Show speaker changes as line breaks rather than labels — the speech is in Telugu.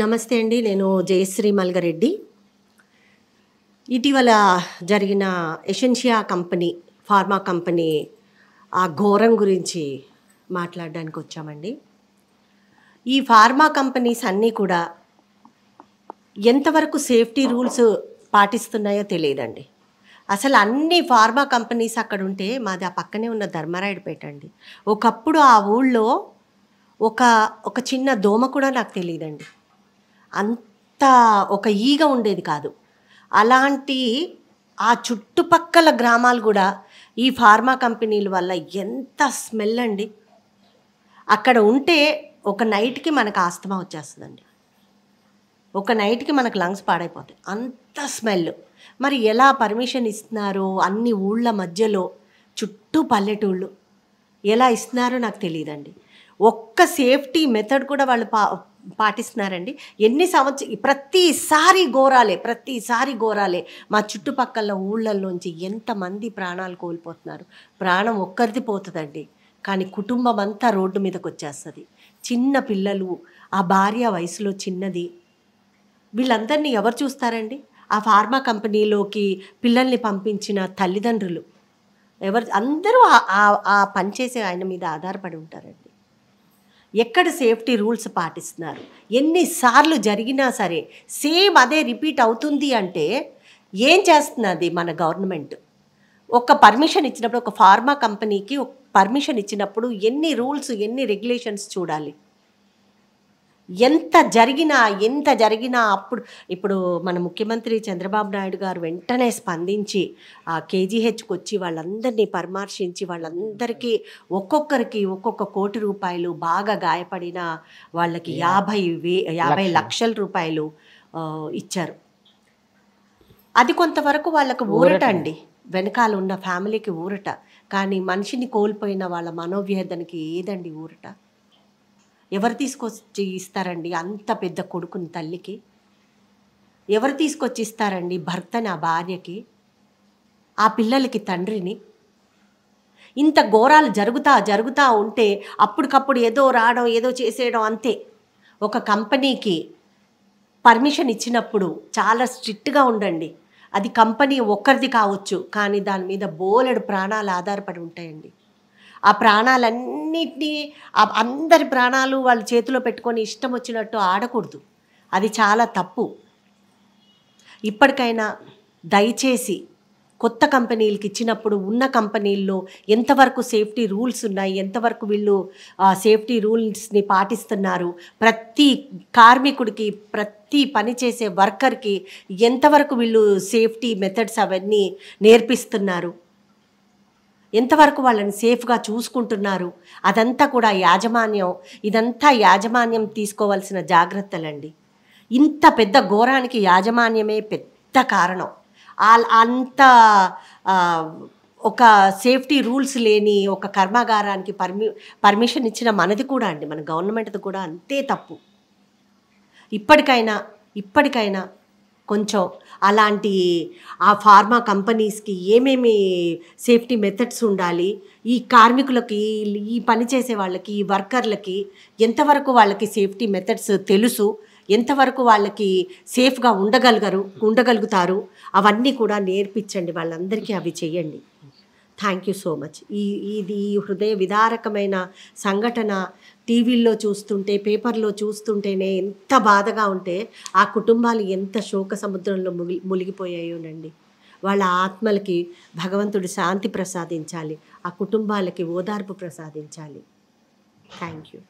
నమస్తే అండి నేను జయశ్రీ మల్గరెడ్డి ఇటీవల జరిగిన ఎషెన్షియా కంపెనీ ఫార్మా కంపెనీ ఆ ఘోరం గురించి మాట్లాడడానికి వచ్చామండి ఈ ఫార్మా కంపెనీస్ అన్నీ కూడా ఎంతవరకు సేఫ్టీ రూల్స్ పాటిస్తున్నాయో తెలియదండి అసలు అన్ని ఫార్మా కంపెనీస్ అక్కడ ఉంటే మాది ఆ పక్కనే ఉన్న ధర్మరాయుడుపేట అండి ఒకప్పుడు ఆ ఊళ్ళో ఒక ఒక చిన్న దోమ కూడా నాకు తెలియదండి అంత ఒక ఈగ ఉండేది కాదు అలాంటి ఆ చుట్టుపక్కల గ్రామాలు కూడా ఈ ఫార్మా కంపెనీల వల్ల ఎంత స్మెల్ అండి అక్కడ ఉంటే ఒక నైట్కి మనకు ఆస్తమా వచ్చేస్తుందండి ఒక నైట్కి మనకు లంగ్స్ పాడైపోతాయి అంత స్మెల్ మరి ఎలా పర్మిషన్ ఇస్తున్నారో అన్ని ఊళ్ళ మధ్యలో చుట్టూ పల్లెటూళ్ళు ఎలా ఇస్తున్నారో నాకు తెలియదండి ఒక్క సేఫ్టీ మెథడ్ కూడా వాళ్ళు పా పాటిస్తున్నారండి ఎన్ని సంవత్సరం ప్రతిసారి ఘోరాలే ప్రతిసారి ఘోరాలే మా చుట్టుపక్కల ఊళ్ళల్లోంచి ఎంతమంది ప్రాణాలు కోల్పోతున్నారు ప్రాణం ఒక్కరిది పోతుందండి కానీ కుటుంబం అంతా రోడ్డు మీదకి వచ్చేస్తుంది చిన్న పిల్లలు ఆ భార్య వయసులో చిన్నది వీళ్ళందరినీ ఎవరు చూస్తారండి ఆ ఫార్మా కంపెనీలోకి పిల్లల్ని పంపించిన తల్లిదండ్రులు ఎవరు అందరూ ఆ పనిచేసే ఆయన మీద ఆధారపడి ఉంటారండి ఎక్కడ సేఫ్టీ రూల్స్ పాటిస్తున్నారు ఎన్నిసార్లు జరిగినా సరే సేమ్ అదే రిపీట్ అవుతుంది అంటే ఏం చేస్తున్నది మన గవర్నమెంట్ ఒక పర్మిషన్ ఇచ్చినప్పుడు ఒక ఫార్మా కంపెనీకి పర్మిషన్ ఇచ్చినప్పుడు ఎన్ని రూల్స్ ఎన్ని రెగ్యులేషన్స్ చూడాలి ఎంత జరిగినా ఎంత జరిగినా అప్పుడు ఇప్పుడు మన ముఖ్యమంత్రి చంద్రబాబు నాయుడు గారు వెంటనే స్పందించి ఆ కేజీహెచ్కి వచ్చి వాళ్ళందరినీ పరామర్శించి వాళ్ళందరికీ ఒక్కొక్కరికి ఒక్కొక్క కోటి రూపాయలు బాగా గాయపడిన వాళ్ళకి యాభై వే యాభై లక్షల రూపాయలు ఇచ్చారు అది కొంతవరకు వాళ్ళకు ఊరట అండి వెనకాల ఉన్న ఫ్యామిలీకి ఊరట కానీ మనిషిని కోల్పోయిన వాళ్ళ మనోవ్యధనకి ఏదండి ఊరట ఎవరు తీసుకొచ్చి ఇస్తారండి అంత పెద్ద కొడుకుని తల్లికి ఎవరు తీసుకొచ్చి ఇస్తారండి భర్తని ఆ భార్యకి ఆ పిల్లలకి తండ్రిని ఇంత ఘోరాలు జరుగుతా జరుగుతూ ఉంటే అప్పటికప్పుడు ఏదో రావడం ఏదో చేసేయడం అంతే ఒక కంపెనీకి పర్మిషన్ ఇచ్చినప్పుడు చాలా స్ట్రిక్ట్గా ఉండండి అది కంపెనీ ఒక్కరిది కావచ్చు కానీ దాని మీద బోలెడు ప్రాణాలు ఆధారపడి ఉంటాయండి ఆ ప్రాణాలన్నిటినీ అందరి ప్రాణాలు వాళ్ళ చేతిలో పెట్టుకొని ఇష్టం వచ్చినట్టు ఆడకూడదు అది చాలా తప్పు ఇప్పటికైనా దయచేసి కొత్త కంపెనీలకి ఇచ్చినప్పుడు ఉన్న కంపెనీల్లో ఎంతవరకు సేఫ్టీ రూల్స్ ఉన్నాయి ఎంతవరకు వీళ్ళు సేఫ్టీ రూల్స్ని పాటిస్తున్నారు ప్రతి కార్మికుడికి ప్రతి పని చేసే వర్కర్కి ఎంతవరకు వీళ్ళు సేఫ్టీ మెథడ్స్ అవన్నీ నేర్పిస్తున్నారు ఎంతవరకు వాళ్ళని సేఫ్గా చూసుకుంటున్నారు అదంతా కూడా యాజమాన్యం ఇదంతా యాజమాన్యం తీసుకోవాల్సిన జాగ్రత్తలండి ఇంత పెద్ద ఘోరానికి యాజమాన్యమే పెద్ద కారణం అంత ఒక సేఫ్టీ రూల్స్ లేని ఒక కర్మాగారానికి పర్మి పర్మిషన్ ఇచ్చిన మనది కూడా అండి మన గవర్నమెంట్ది కూడా అంతే తప్పు ఇప్పటికైనా ఇప్పటికైనా కొంచెం అలాంటి ఆ ఫార్మా కంపెనీస్కి ఏమేమి సేఫ్టీ మెథడ్స్ ఉండాలి ఈ కార్మికులకి ఈ పని చేసే వాళ్ళకి ఈ వర్కర్లకి ఎంతవరకు వాళ్ళకి సేఫ్టీ మెథడ్స్ తెలుసు ఎంతవరకు వాళ్ళకి సేఫ్గా ఉండగలగరు ఉండగలుగుతారు అవన్నీ కూడా నేర్పించండి వాళ్ళందరికీ అవి చేయండి థ్యాంక్ యూ సో మచ్ ఈ ఇది ఈ హృదయ విదారకమైన సంఘటన టీవీల్లో చూస్తుంటే పేపర్లో చూస్తుంటేనే ఎంత బాధగా ఉంటే ఆ కుటుంబాలు ఎంత శోక సముద్రంలో ముగి మునిగిపోయాయోనండి వాళ్ళ ఆత్మలకి భగవంతుడు శాంతి ప్రసాదించాలి ఆ కుటుంబాలకి ఓదార్పు ప్రసాదించాలి థ్యాంక్ యూ